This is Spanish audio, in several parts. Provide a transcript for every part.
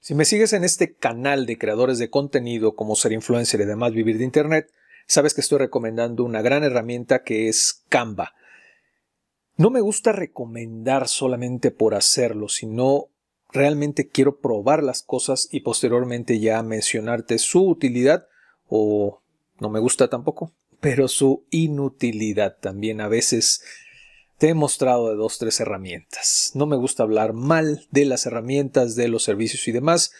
Si me sigues en este canal de creadores de contenido como ser influencer y demás vivir de Internet, sabes que estoy recomendando una gran herramienta que es Canva. No me gusta recomendar solamente por hacerlo, sino realmente quiero probar las cosas y posteriormente ya mencionarte su utilidad o no me gusta tampoco, pero su inutilidad también a veces te he mostrado de dos, tres herramientas. No me gusta hablar mal de las herramientas, de los servicios y demás,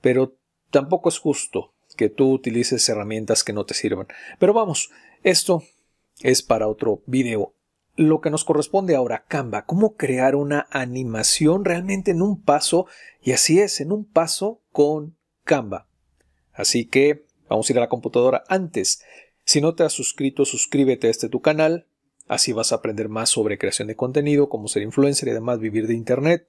pero tampoco es justo que tú utilices herramientas que no te sirvan. Pero vamos, esto es para otro video. Lo que nos corresponde ahora, Canva, cómo crear una animación realmente en un paso, y así es, en un paso con Canva. Así que vamos a ir a la computadora antes. Si no te has suscrito, suscríbete a este tu canal, Así vas a aprender más sobre creación de contenido, cómo ser influencer y además vivir de Internet.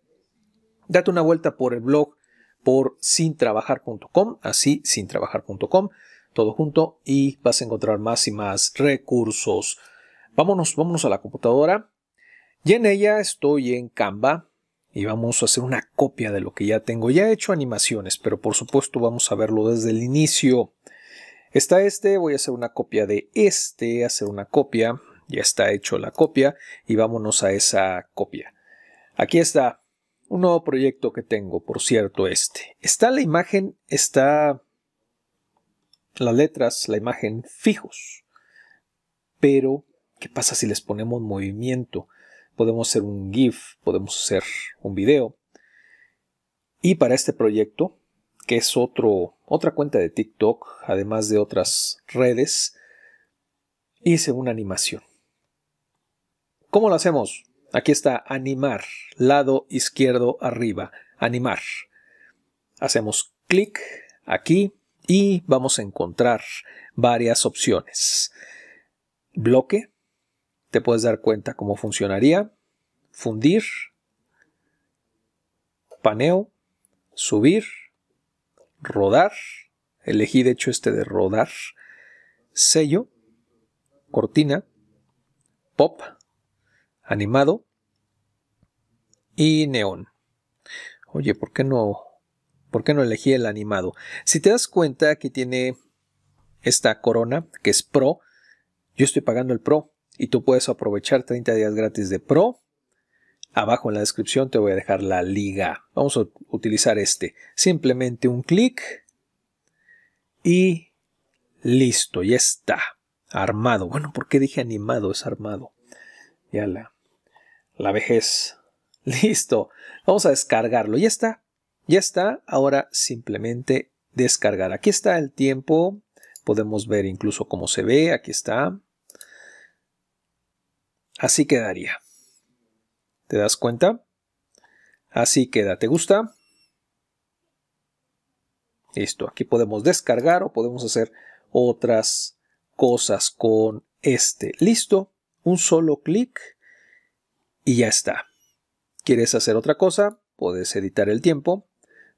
Date una vuelta por el blog por sintrabajar.com, así sintrabajar.com, todo junto y vas a encontrar más y más recursos. Vámonos, vámonos a la computadora. Y en ella estoy en Canva y vamos a hacer una copia de lo que ya tengo. Ya he hecho animaciones, pero por supuesto vamos a verlo desde el inicio. Está este, voy a hacer una copia de este, hacer una copia. Ya está hecho la copia y vámonos a esa copia. Aquí está un nuevo proyecto que tengo, por cierto, este. Está la imagen, está las letras, la imagen fijos. Pero, ¿qué pasa si les ponemos movimiento? Podemos hacer un GIF, podemos hacer un video. Y para este proyecto, que es otro, otra cuenta de TikTok, además de otras redes, hice una animación. ¿Cómo lo hacemos? Aquí está animar, lado izquierdo arriba, animar. Hacemos clic aquí y vamos a encontrar varias opciones. Bloque, te puedes dar cuenta cómo funcionaría. Fundir, paneo, subir, rodar. Elegí de hecho este de rodar. Sello, cortina, pop, animado y neón. Oye, ¿por qué no? ¿Por qué no elegí el animado? Si te das cuenta, que tiene esta corona que es Pro. Yo estoy pagando el Pro y tú puedes aprovechar 30 días gratis de Pro. Abajo en la descripción te voy a dejar la liga. Vamos a utilizar este. Simplemente un clic y listo, ya está. Armado. Bueno, ¿por qué dije animado? Es armado. Ya la la vejez. Listo. Vamos a descargarlo. Ya está. Ya está. Ahora simplemente descargar. Aquí está el tiempo. Podemos ver incluso cómo se ve. Aquí está. Así quedaría. ¿Te das cuenta? Así queda. ¿Te gusta? Listo. Aquí podemos descargar o podemos hacer otras cosas con este. Listo. Un solo clic y ya está. ¿Quieres hacer otra cosa? Puedes editar el tiempo,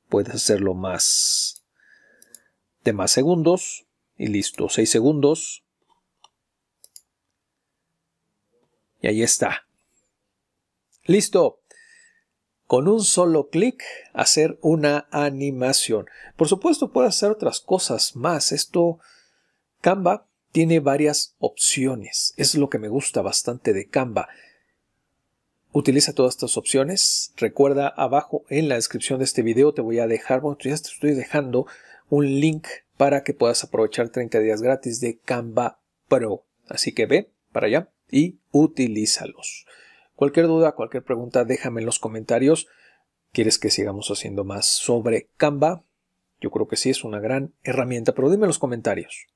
puedes hacerlo más de más segundos y listo, 6 segundos. Y ahí está. Listo. Con un solo clic hacer una animación. Por supuesto puedes hacer otras cosas más. Esto Canva tiene varias opciones. Es lo que me gusta bastante de Canva. Utiliza todas estas opciones. Recuerda abajo en la descripción de este video te voy a dejar, bueno, ya te estoy dejando un link para que puedas aprovechar 30 días gratis de Canva Pro. Así que ve para allá y utilízalos. Cualquier duda, cualquier pregunta, déjame en los comentarios. ¿Quieres que sigamos haciendo más sobre Canva? Yo creo que sí, es una gran herramienta, pero dime en los comentarios.